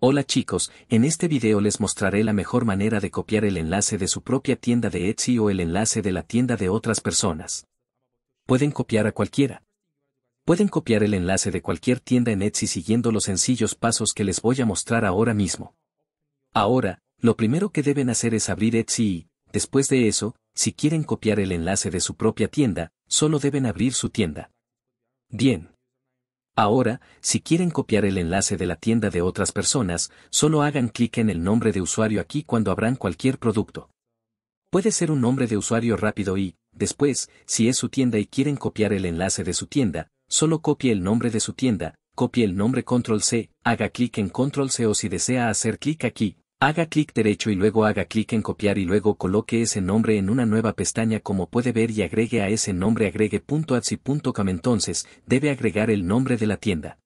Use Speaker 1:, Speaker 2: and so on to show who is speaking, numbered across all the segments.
Speaker 1: Hola chicos, en este video les mostraré la mejor manera de copiar el enlace de su propia tienda de Etsy o el enlace de la tienda de otras personas. Pueden copiar a cualquiera. Pueden copiar el enlace de cualquier tienda en Etsy siguiendo los sencillos pasos que les voy a mostrar ahora mismo. Ahora, lo primero que deben hacer es abrir Etsy y, después de eso, si quieren copiar el enlace de su propia tienda, solo deben abrir su tienda. Bien. Ahora, si quieren copiar el enlace de la tienda de otras personas, solo hagan clic en el nombre de usuario aquí cuando abran cualquier producto. Puede ser un nombre de usuario rápido y, después, si es su tienda y quieren copiar el enlace de su tienda, solo copie el nombre de su tienda, copie el nombre Control C, haga clic en Control C o si desea hacer clic aquí, Haga clic derecho y luego haga clic en copiar y luego coloque ese nombre en una nueva pestaña como puede ver y agregue a ese nombre agregue.adsi.com. entonces, debe agregar el nombre de la tienda.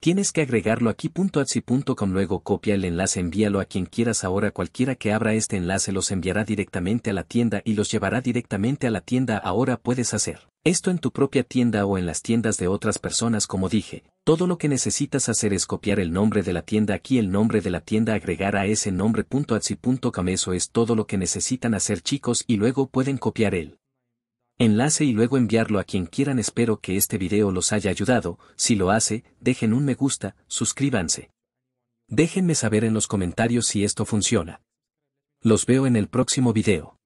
Speaker 1: Tienes que agregarlo aquí.atsi.com luego copia el enlace envíalo a quien quieras ahora cualquiera que abra este enlace los enviará directamente a la tienda y los llevará directamente a la tienda ahora puedes hacer. Esto en tu propia tienda o en las tiendas de otras personas como dije, todo lo que necesitas hacer es copiar el nombre de la tienda aquí el nombre de la tienda agregar a ese nombre es todo lo que necesitan hacer chicos y luego pueden copiar el enlace y luego enviarlo a quien quieran espero que este video los haya ayudado, si lo hace, dejen un me gusta, suscríbanse. Déjenme saber en los comentarios si esto funciona. Los veo en el próximo video.